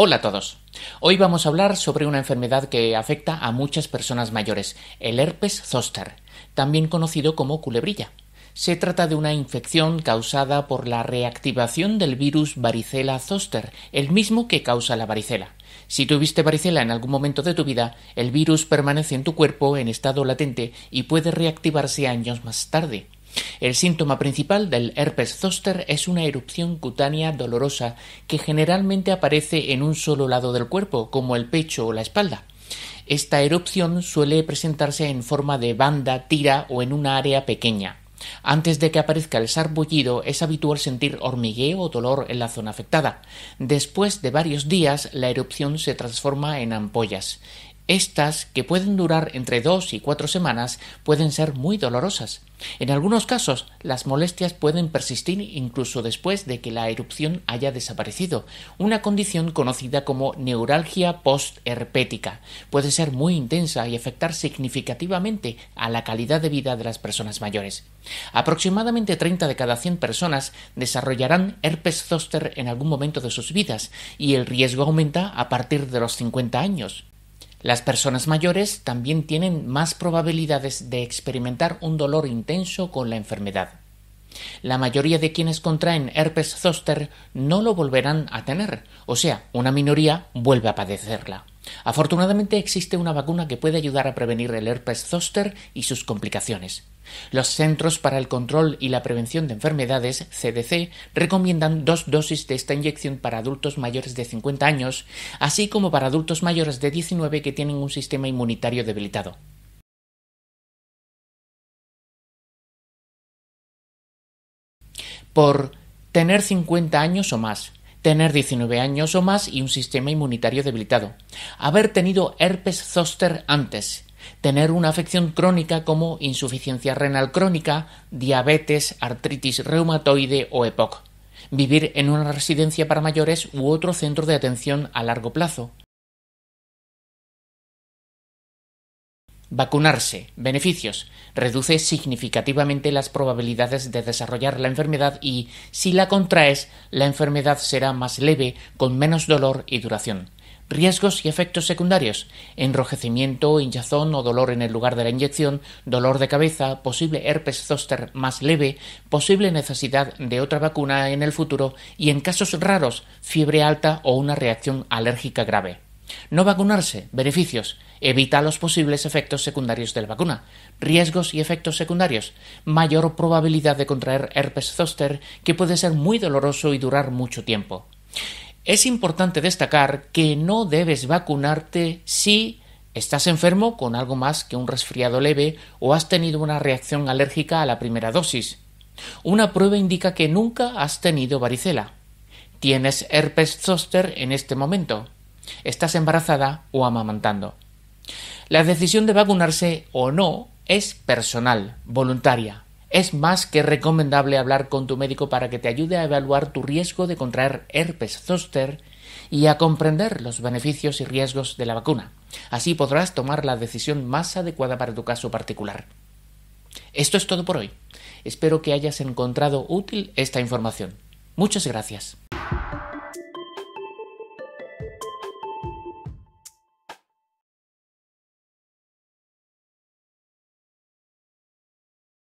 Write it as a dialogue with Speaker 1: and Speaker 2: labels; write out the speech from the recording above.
Speaker 1: Hola a todos. Hoy vamos a hablar sobre una enfermedad que afecta a muchas personas mayores, el herpes zóster, también conocido como culebrilla. Se trata de una infección causada por la reactivación del virus varicela zóster, el mismo que causa la varicela. Si tuviste varicela en algún momento de tu vida, el virus permanece en tu cuerpo en estado latente y puede reactivarse años más tarde. El síntoma principal del herpes zoster es una erupción cutánea dolorosa que generalmente aparece en un solo lado del cuerpo, como el pecho o la espalda. Esta erupción suele presentarse en forma de banda, tira o en una área pequeña. Antes de que aparezca el sarbullido, es habitual sentir hormigueo o dolor en la zona afectada. Después de varios días la erupción se transforma en ampollas. Estas, que pueden durar entre dos y cuatro semanas, pueden ser muy dolorosas. En algunos casos, las molestias pueden persistir incluso después de que la erupción haya desaparecido, una condición conocida como neuralgia postherpética. Puede ser muy intensa y afectar significativamente a la calidad de vida de las personas mayores. Aproximadamente 30 de cada 100 personas desarrollarán herpes zoster en algún momento de sus vidas y el riesgo aumenta a partir de los 50 años. Las personas mayores también tienen más probabilidades de experimentar un dolor intenso con la enfermedad. La mayoría de quienes contraen herpes zóster no lo volverán a tener, o sea, una minoría vuelve a padecerla. Afortunadamente existe una vacuna que puede ayudar a prevenir el herpes zóster y sus complicaciones. Los Centros para el Control y la Prevención de Enfermedades, CDC, recomiendan dos dosis de esta inyección para adultos mayores de 50 años, así como para adultos mayores de 19 que tienen un sistema inmunitario debilitado. Por tener 50 años o más, tener 19 años o más y un sistema inmunitario debilitado, haber tenido herpes zoster antes, tener una afección crónica como insuficiencia renal crónica, diabetes, artritis reumatoide o EPOC, vivir en una residencia para mayores u otro centro de atención a largo plazo, Vacunarse. Beneficios. Reduce significativamente las probabilidades de desarrollar la enfermedad y, si la contraes, la enfermedad será más leve, con menos dolor y duración. Riesgos y efectos secundarios. Enrojecimiento, hinchazón o dolor en el lugar de la inyección, dolor de cabeza, posible herpes zóster más leve, posible necesidad de otra vacuna en el futuro y, en casos raros, fiebre alta o una reacción alérgica grave. No vacunarse. Beneficios. Evita los posibles efectos secundarios de la vacuna. Riesgos y efectos secundarios. Mayor probabilidad de contraer herpes zóster, que puede ser muy doloroso y durar mucho tiempo. Es importante destacar que no debes vacunarte si estás enfermo con algo más que un resfriado leve o has tenido una reacción alérgica a la primera dosis. Una prueba indica que nunca has tenido varicela. Tienes herpes zoster en este momento estás embarazada o amamantando. La decisión de vacunarse o no es personal, voluntaria. Es más que recomendable hablar con tu médico para que te ayude a evaluar tu riesgo de contraer herpes zoster y a comprender los beneficios y riesgos de la vacuna. Así podrás tomar la decisión más adecuada para tu caso particular. Esto es todo por hoy. Espero que hayas encontrado útil esta información. Muchas gracias.